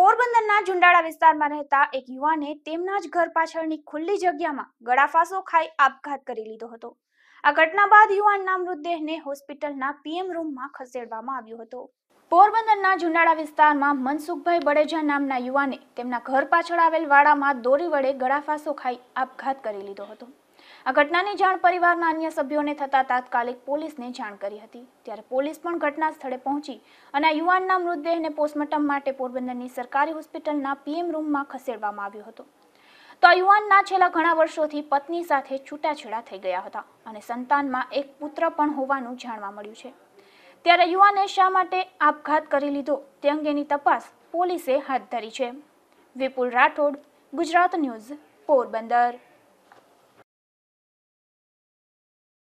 પોરબંદરના ઝુંડાળા વિસ્તારમાં રહેતા એક યુવાને તેમના જ ઘર પાછળની ખુલ્લી જગ્યામાં ગળાફાંસો ખાઈ આપઘાત કરી લીધો હતો આ ઘટના બાદ યુવાનના મૃતદેહને હોસ્પિટલના પીએમ રૂમમાં ખસેડવામાં આવ્યો હતો પોરબંદરના જુંડાળા વિસ્તારમાં મનસુખભાઈ બડેજા નામના યુવાને તેમના ઘર પાછળ આવેલ વાડામાં દોરી વડે ગળાફાંસો ખાઈ આપઘાત કરી લીધો હતો આ ઘટનાની જાણ પરિવારના અન્ય સભ્યોને થતાં તાત્કાલિક પોલીસને જાણ કરી હતી ત્યારે પોલીસ પણ ઘટના સ્થળે પહોંચી અને આ યુવાનના મૃતદેહને પોસ્ટમોર્ટમ માટે પોરબંદરની સરકારી હોસ્પિટલના પીએમ રૂમમાં ખસેડવામાં આવ્યો હતો તો આ યુવાનના છેલ્લા ઘણા વર્ષોથી પત્ની સાથે છૂટાછેડા થઈ ગયા હતા અને સંતાનમાં એક પુત્ર પણ હોવાનું જાણવા મળ્યું છે ત્યારે યુવાને શા માટે આપઘાત કરી લીધો તે અંગેની તપાસ પોલીસે હાથ ધરી છે વિપુલ રાઠોડ ગુજરાત ન્યૂઝ પોરબંદર